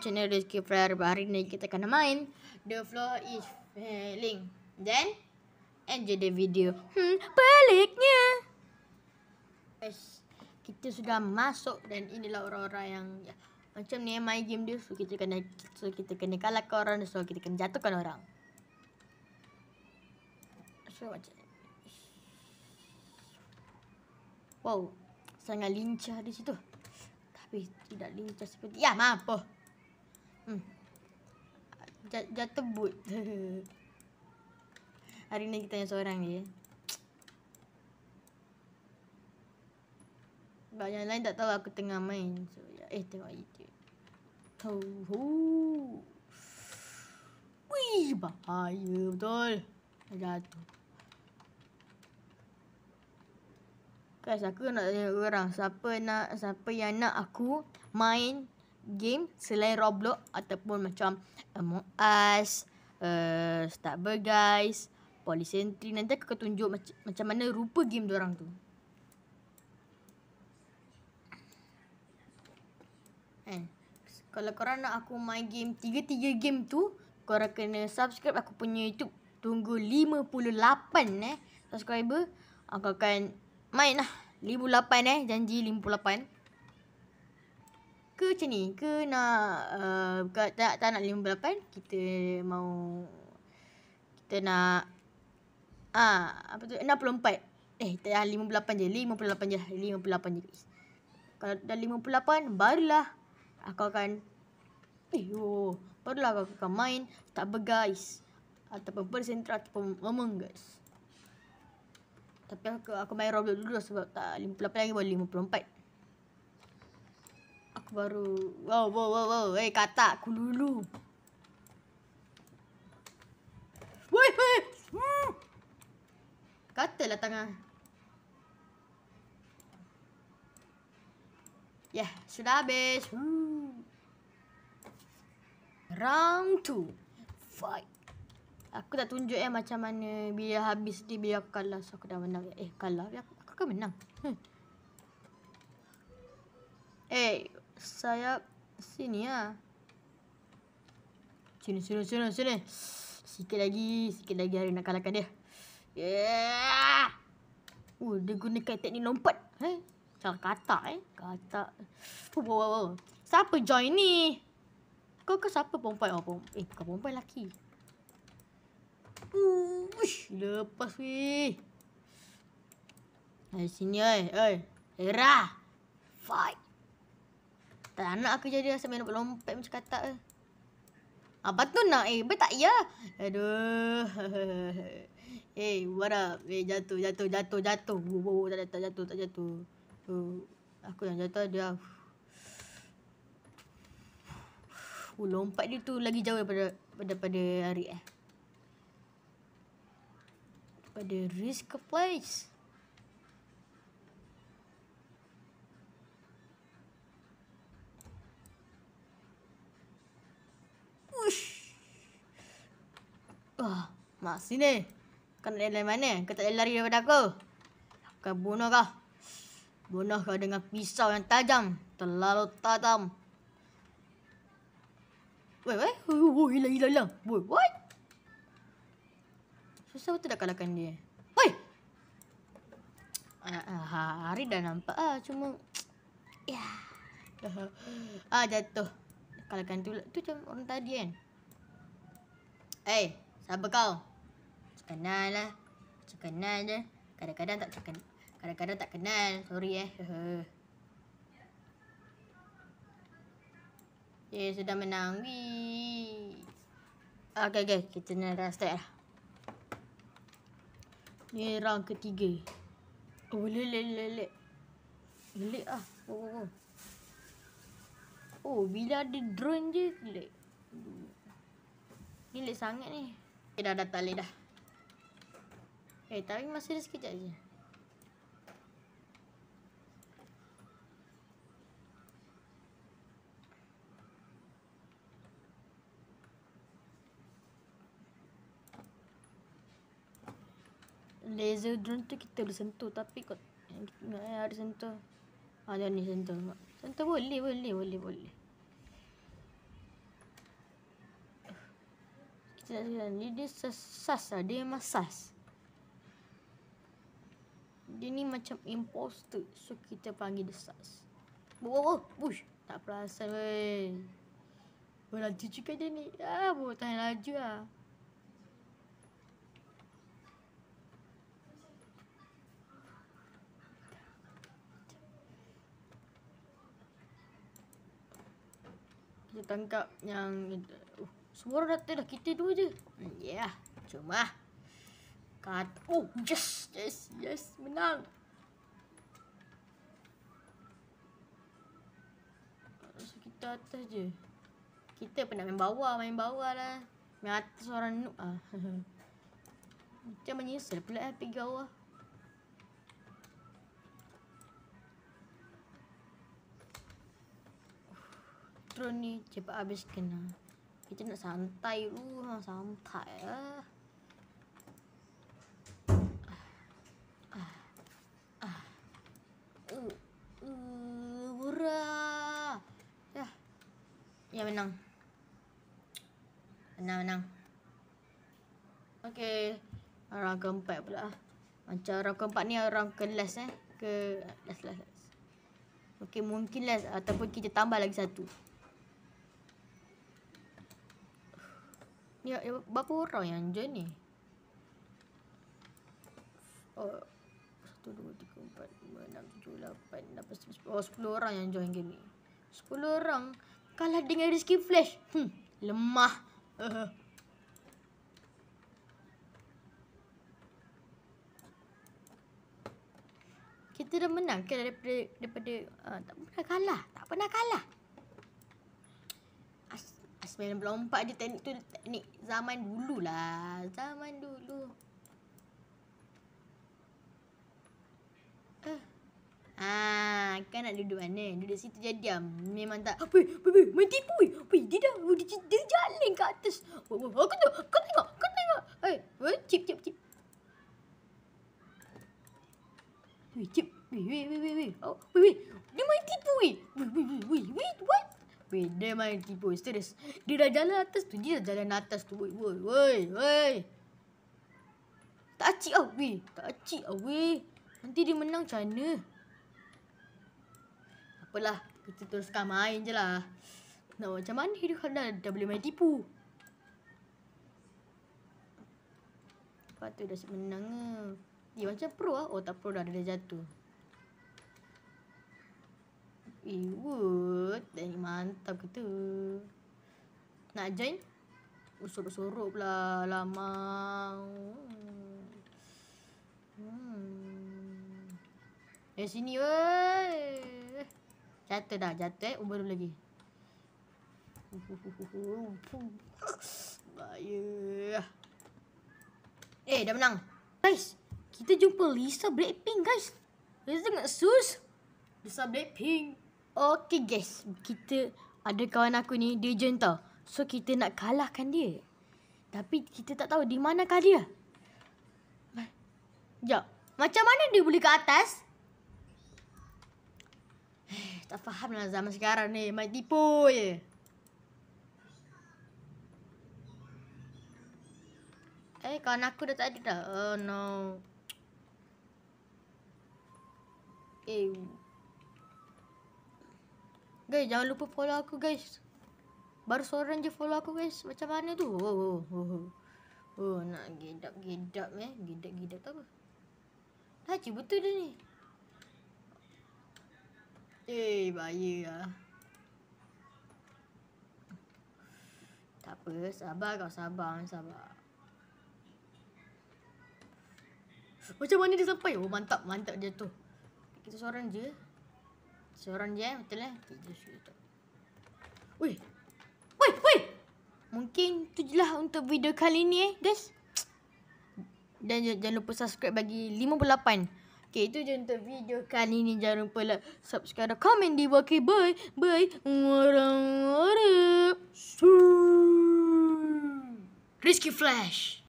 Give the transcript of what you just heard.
Channel Rizky rezeki prayer hari ini kita akan main The floor is failing Then Enjoy the video Hmm baliknya Guys Kita sudah masuk dan inilah orang-orang yang ya, Macam ni eh, main game dia so kita kena So kita kena kalahkan orang so kita kena jatuhkan orang So macam Wow Sangat lincah di situ tapi tidak lincah seperti ya mampu Hmm. Jatuh boot. Hari ni kita tanya seorang ni. Banyak yang lain tak tahu aku tengah main. So, ya. Eh, tengok YouTube. tahu Wih, bahaya betul. Jatuh. Guys, aku nak tanya orang. Siapa nak, siapa yang nak aku main game selain Roblox ataupun macam Among Us, uh, eh, Starber Guys, Police Nanti aku akan tunjuk mac- macam mana rupa game orang tu. Eh, kalau korang nak aku main game, tiga-tiga game tu, korang kena subscribe aku punya YouTube. Tunggu 58 eh subscriber. Aku akan main lah. 58 eh, janji 58 ke macam ni ke nak uh, tak, tak nak 58 kita mau kita nak ah apa tu 64 eh tak 58 je 58 je 58 je guys kalau dah 58 barulah aku akan eh yo oh, barulah aku akan main tak ber guys ataupun persentra ataupun memang guys tapi aku, aku main Roblox dulu sebab tak 58 lagi baru 54 aku baru wow wow wow wow eh hey, kata aku dulu woi woi hmm. katalah tangan ya yeah, sudah habis hmm. round two, fight aku dah tunjuk eh macam mana bila habis dia bila aku kalah so aku dah menang eh kalah aku, aku kan menang hmm. Eh, saya sini ya Sini, sini, sini, sini. Sikit lagi, sikit lagi hari nak kalahkan dia. Yeah! Uh, dia gunakan teknik lompat. Eh? salah kata eh. Kata. Oh, oh, oh. Siapa join ni? Kau ke siapa perempuan? Oh, perempuan. Eh, kau perempuan lelaki. Uh, lepas weh. Hai eh, sini eh. Eh. Era. Fight. Tak nak aku jadi rasa main lompat macam katak ke. Apa ah, tu nak eh? Ber tak ya? Aduh. Eh, hey, what up? Eh, hey, jatuh, jatuh, jatuh, jatuh. Wow, wow, tak jatuh, tak jatuh, tak jatuh. Uh, aku yang jatuh dia. Uh, lompat dia tu lagi jauh daripada daripada, daripada hari eh. Daripada risk place. Ush. Ah, mak sini. Kau nak lari mana? Kau tak boleh lari daripada aku. Kau bunuh kau. Bunuh kau dengan pisau yang tajam. Terlalu tajam. Wait, wait. Oh, oh, oh hilang, hilang, hilang. Boy, Susah betul nak kalahkan dia. Woi! Ah, ah, hari dah nampak ah cuma ya. Ah jatuh kalahkan tu tu macam orang tadi kan Eh, hey, siapa kau? Kenal lah Kenal je Kadang-kadang tak kenal, Kadang-kadang tak kenal Sorry eh Hehe. okay, sudah menang Wee. Okay, okay Kita nak dah start lah Ni round ketiga Oh, lelek, lelek Lelek lah Oh, oh, oh Oh, bila ada drone je, kelek. Ni lek sangat ni. Okay, eh, dah datang lek dah. Eh, okay, tapi masih ada sekejap je. Laser drone tu kita boleh sentuh tapi kot. Ingat eh, ada sentuh. Ada ah, ni sentuh. Tentu boleh, boleh, boleh, boleh. Kita nak tengok ni. Dia sesas lah. Dia memang sas. Dia ni macam imposter. So, kita panggil dia sas. Oh, oh, oh. Push. Tak perasan, wey. Berlaju juga dia ni. Ah, bawa tahan laju lah. Kita tangkap yang uh, Semua orang datang dah Kita dua je Yeah Cuma Cut Oh yes Yes Yes Menang So kita atas je Kita pun nak main bawah Main bawah lah Main atas orang noob lah Macam menyesal pula eh Pergi bawah intro ni cepat habis kena. Kita nak santai dulu, ha, santai lah. Ya. ya menang Menang-menang Okay Orang keempat pula Macam orang keempat ni orang ke last eh Ke last last last Okay mungkin last ataupun kita tambah lagi satu Ya, ya berapa orang yang join ni? Oh, 1, 2, 3, 4, 5, 6, 7, 8, 9, 10, 10, Oh, 10 orang yang join game ni 10 orang Kalah dengan Rizky Flash hmm, Lemah uh. Kita dah menang ke daripada, daripada uh, Tak pernah kalah Tak pernah kalah lompat je teknik tu teknik zaman dulu lah zaman dulu eh. Ah, kan nak duduk mana? Duduk situ je diam. Memang tak. Apa? Apa? Main tipu. Eh? Apa? Dia dah dia, oh, dia, dia jalan kat atas. Oh, oh, aku tengok. Kau tengok. Kau tengok. Hey, eh, hey, chip chip chip. Wei, chip. Wei, wei, wei, wei. Oh, wei, wei. Dia main tipu. Wei, wei, wei, wei. What? Weh, dia main tipu. Serius. Dia dah jalan atas tu. Dia dah jalan atas tu. Woi, woi, woi. Tak acik lah, weh. Tak acik lah, weh. Nanti dia menang macam mana? Apalah. Kita teruskan main je lah. Nak macam mana dia kalau dah, dah boleh main tipu? Lepas tu dah siap menang lah. Eh, dia macam pro lah. Oh, tak pro dah. Dia dah jatuh. Eh, weh, woi mantap kita Nak join? Sorok-sorok pula Lama hmm. Eh sini oi. Jatuh dah jatuh eh Umur lagi Bahaya Eh dah menang Guys Kita jumpa Lisa Blackpink guys Lisa dengan Sus Lisa Blackpink Okay guys, kita ada kawan aku ni, dia jenta. So kita nak kalahkan dia. Tapi kita tak tahu di mana kah dia. Ya, macam mana dia boleh ke atas? tak faham lah zaman sekarang ni, main tipu je. Eh, kawan aku dah tak ada dah. Oh no. Eh... Guys, jangan lupa follow aku guys. Baru seorang je follow aku guys. Macam mana tu? Oh, oh, oh. oh nak gedap-gedap eh. Gedap-gedap tak apa. Laju betul dia ni. Eh, bahaya lah. Tak apa, sabar kau sabar. Sabar. Macam mana dia sampai? Oh, mantap, mantap dia tu. Kita seorang je. Seorang je eh, betul eh? Tiga syuruh Wih! Wih! Wih! Mungkin tu je lah untuk video kali ni eh guys. Dan jangan lupa subscribe bagi 58. Okay itu je untuk video kali ni. Jangan lupa lah subscribe komen di bawah. Okay bye. Bye. Warang-warang. Rizky Flash.